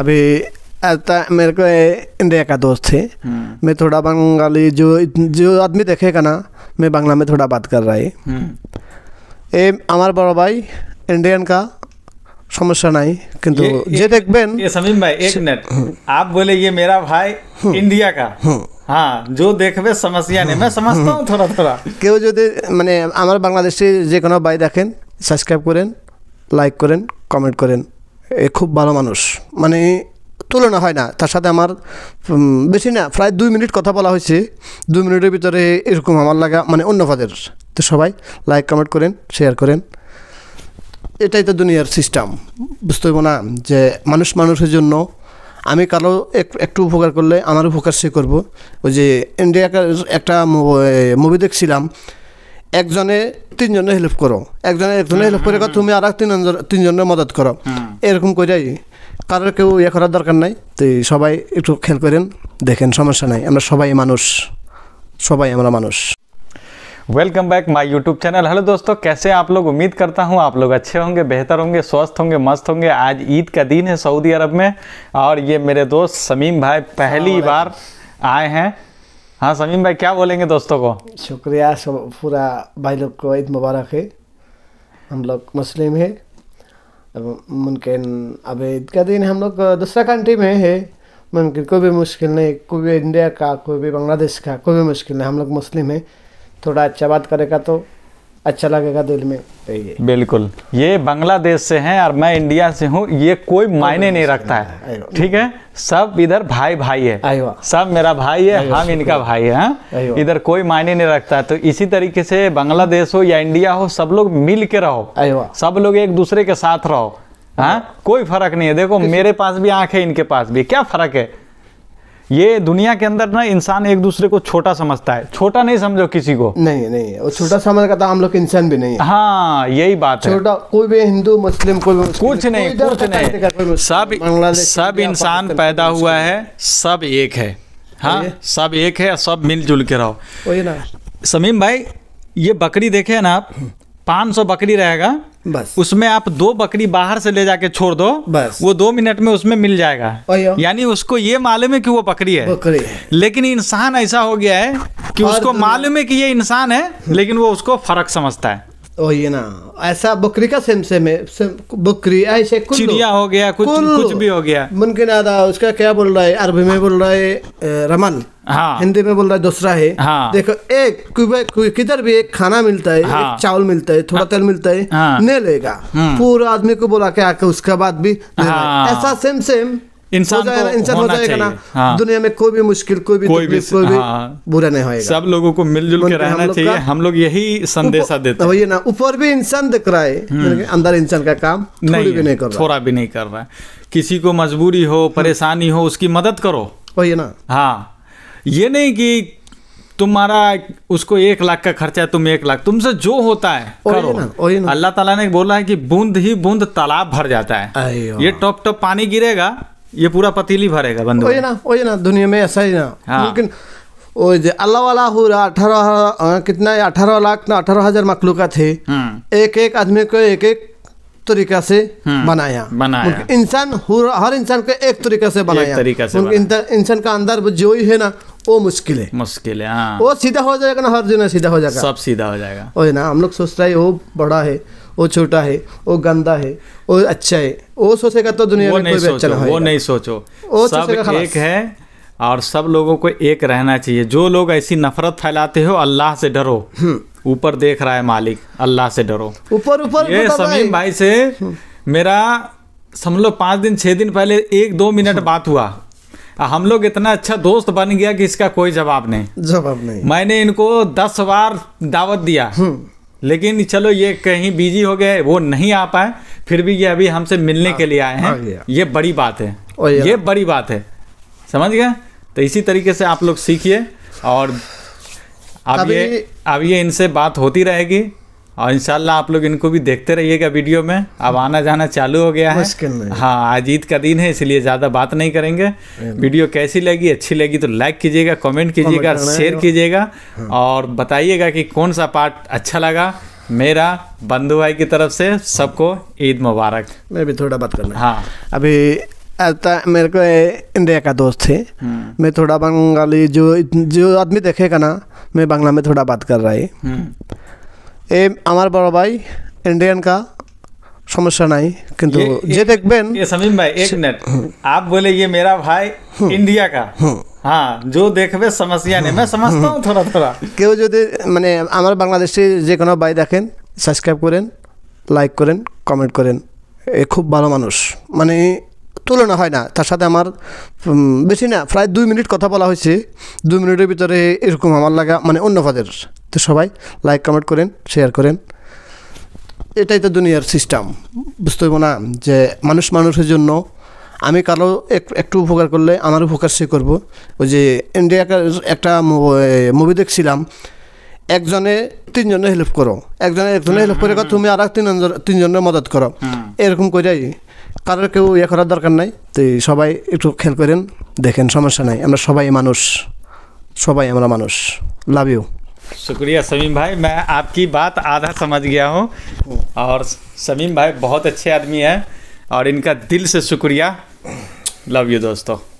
अभी मेरे को इंडिया का दोस्त है मैं थोड़ा बंगाली जो जो आदमी देखेगा ना मैं बांग्ला में थोड़ा बात कर रहा है ए আমার বড় ভাই ইন্ডিয়ান का সমস্যা নাই কিন্তু যে দেখবেন ये समीम भाई एक मिनट आप बोले ये मेरा भाई इंडिया का হ্যাঁ জো দেখবে সমস্যা নেই मैं समझता हूँ थोड़ा थोड़ा কেউ যদি মানে আমার বাংলাদেশে যে কোনো ভাই দেখেন সাবস্ক্রাইব করেন লাইক করেন কমেন্ট করেন এ খুব ভালো মানুষ মানে তুলনা হয় না তার সাথে আমার বেশি না প্রায় দুই মিনিট কথা বলা হয়েছে দুই মিনিটের ভিতরে এরকম আমার লাগা মানে অন্য ফাদের তো সবাই লাইক কমেন্ট করেন শেয়ার করেন এটাই তো দুনিয়ার সিস্টেম বুঝতে হইব না যে মানুষ মানুষের জন্য আমি কারো একটু উপকার করলে আমার উপকার সে করব ওই যে ইন্ডিয়াকার একটা মুভি দেখছিলাম একজনে তিনজনে হেল্প করো একজনে একজনে হেল্প করে তুমি আর তিনজন তিনজনের मदत করো এরকম কইরা যাই কারে কেউ এর দরকার নাই তো সবাই একটু খেল করেন দেখেন সমস্যা নাই আমরা সবাই মানুষ সবাই আমরা মানুষ welcome back my YouTube channel hello दोस्तों कैसे आप लोग उम्मीद करता हूं आप लोग अच्छे होंगे बेहतर होंगे स्वस्थ होंगे मस्त होंगे आज ईद का दिन है सऊदी अरब में और ये मेरे दोस्त शमीम भाई पहली बार आए हैं हाँ समीम भाई क्या बोलेंगे दोस्तों को शुक्रिया सब पूरा भाई लोग को ईद मुबारक है हम लोग मुस्लिम है मुमकिन अब ईद का दिन हम लोग दूसरा कंट्री में है मुमकिन कोई भी मुश्किल नहीं कोई भी इंडिया का कोई भी बांग्लादेश का कोई भी मुश्किल नहीं हम लोग मुस्लिम है थोड़ा अच्छा बात करेगा तो अच्छा लगेगा दिल में बिल्कुल ये बांग्लादेश से हैं और मैं इंडिया से हूँ ये कोई मायने नहीं रखता है ठीक है सब इधर भाई भाई है सब मेरा भाई है हम इनका भाई है हाँ? इधर कोई मायने नहीं रखता है तो इसी तरीके से बांग्लादेश हो या इंडिया हो सब लोग मिल के रहो सब लोग एक दूसरे के साथ रहो हाँ कोई फर्क नहीं है देखो मेरे पास भी आंख है इनके पास भी क्या फर्क है ये दुनिया के अंदर ना इंसान एक दूसरे को छोटा समझता है छोटा नहीं समझो किसी को नहीं नहीं वो छोटा समझ का तो हम लोग इंसान भी नहीं हाँ यही बात है छोटा कोई भी हिंदू मुस्लिम कोई भी कुछ नहीं कुछ नहीं सब सब इंसान पैदा हुआ है सब एक है हाँ सब एक है सब मिलजुल के रहो वही ना समीम भाई ये बकरी देखे ना आप पाँच सौ बकरी रहेगा बस उसमें आप दो बकरी बाहर से ले जाके छोड़ दो बस वो दो मिनट में उसमें मिल जाएगा यानी उसको ये मालूम है कि वो बकरी है बकरी है लेकिन इंसान ऐसा हो गया है कि उसको तो मालूम है कि ये इंसान है हम्म। लेकिन वो उसको फर्क समझता है वही ना ऐसा बकरी का सेम सेम है सेम, बकरी ऐसे चिड़िया हो गया कुछ कुछ भी हो गया मुमकिन आधा उसका क्या बोल रहा है अरबी में बोल रहा है रमल हाँ। हिंदी में बोल रहा है दूसरा है हाँ। देखो एक किधर भी एक खाना मिलता है हाँ। एक चावल मिलता है थोड़ा हाँ। तेल मिलता है हाँ। नहीं लेगा हम्म। पूरा आदमी को बोला के आके उसके बाद भी हाँ। ऐसा सेम सेम इंसान इंसान हो जाएगा ना हाँ। दुनिया में कोई भी मुश्किल कोई भी कोई भी, कोई भी हाँ। बुरा नहीं होएगा सब लोगों को मिलजुल के रहना चाहिए हम लोग यही देते हैं ना ऊपर भी इंसान दिख रहा है हम्म। अंदर इंसान का काम नहीं भी नहीं कर रहा थोड़ा भी नहीं कर रहा किसी को मजबूरी हो हम्म। परेशानी हो उसकी मदद करो वही ना हाँ ये नहीं कि तुम्हारा उसको एक लाख का खर्चा है तुम एक लाख तुमसे जो होता है करो अल्लाह ताला ने बोला है कि बूंद ही बूंद तालाब भर जाता है ये टॉप टॉप पानी गिरेगा ये पूरा पतीली भरेगा बंदूक ना ओए ना दुनिया में ऐसा ही ना हाँ। लेकिन वो जो अल्लाह वाला हो रहा अठारह कितना अठारह लाख ना अठारह हजार का थे एक एक आदमी को एक एक तरीका से हम्म। बनाया बनाया इंसान हर इंसान को एक तरीका से बनाया तरीका से इंसान का अंदर जो ही है ना वो मुश्किल है मुश्किल है हाँ। वो सीधा हो जाएगा ना हर जो सीधा हो जाएगा सब सीधा हो जाएगा वही ना हम लोग सोच रहे वो बड़ा है वो छोटा है वो गंदा है वो अच्छा है वो सोचेगा तो दुनिया में कोई अच्छा वो नहीं सोचो वो सब हाँ, एक है और सब लोगों को एक रहना चाहिए जो लोग ऐसी नफरत फैलाते हो अल्लाह से डरो हम्म। ऊपर देख रहा है मालिक अल्लाह से डरो ऊपर ऊपर ये समीम भाई से हम्म। मेरा समझ लो पाँच दिन छः दिन पहले एक दो मिनट हम्म। बात हुआ हम लोग इतना अच्छा दोस्त बन गया कि इसका कोई जवाब नहीं जवाब नहीं मैंने इनको दस बार दावत दिया लेकिन चलो ये कहीं बिजी हो गए वो नहीं आ पाए फिर भी ये अभी हमसे मिलने हाँ, के लिए आए हैं हाँ, ये बड़ी बात है ये बड़ी बात है समझ गए तो इसी तरीके से आप लोग सीखिए और अब ये अब ये इनसे बात होती रहेगी और इंशाल्लाह आप लोग इनको भी देखते रहिएगा वीडियो में अब आना जाना चालू हो गया है मुश्किल नहीं हाँ आज ईद का दिन है इसलिए ज़्यादा बात नहीं करेंगे वीडियो कैसी लगी अच्छी लगी तो लाइक कीजिएगा कमेंट कीजिएगा शेयर कीजिएगा हाँ। और बताइएगा कि कौन सा पार्ट अच्छा लगा मेरा बंधु भाई की तरफ से सबको ईद मुबारक मैं भी थोड़ा बात करना हाँ अभी मेरे को इंडिया का दोस्त थे हम्म। मैं थोड़ा बंगाली जो जो आदमी देखेगा ना मैं बांग्ला में थोड़ा बात कर रहा है हम्म। এ আমার বড় ভাই ইন্ডিয়ান কা সমস্যা নাই কিন্তু যে দেখবেন ये देखबेन ये समीम भाई एक मिनट आप बोले ये मेरा হ্যাঁ যো দেখবে সমস্যা নেই मैं समझता हूँ थोड़ा কেউ যদি মানে আমার বাংলাদেশে যে কোনো ভাই দেখেন সাবস্ক্রাইব করেন লাইক করেন কমেন্ট করেন এ খুব ভালো মানুষ মানে তুলনা হয় না তার সাথে আমার বেশি না প্রায় দুই মিনিট কথা বলা হয়েছে দুই মিনিটের ভিতরে এরকম আমার লাগা মানে অন্য ফাদের তো সবাই লাইক কমেন্ট করেন শেয়ার করেন এটাই তো দুনিয়ার সিস্টেম বুঝতে পারব না যে মানুষ মানুষের জন্য আমি কারো একটু উপকার করলে আমার উপকার সে করবো ওই যে ইন্ডিয়া একটা মুভি দেখছিলাম একজনে তিনজনে হেল্প করো একজনে একজনে হেল্প করে তুমি আর তিনজন তিনজনের মদত করো এরকম করেই কারোর কেউ ইয়ে করার দরকার নাই তো সবাই একটু খেয়াল করেন দেখেন সমস্যা নাই আমরা সবাই মানুষ সবাই আমরা মানুষ লাভ ইউ शुक्रिया समीम भाई मैं आपकी बात आधा समझ गया हूँ और समीम भाई बहुत अच्छे आदमी हैं और इनका दिल से शुक्रिया लव यू दोस्तों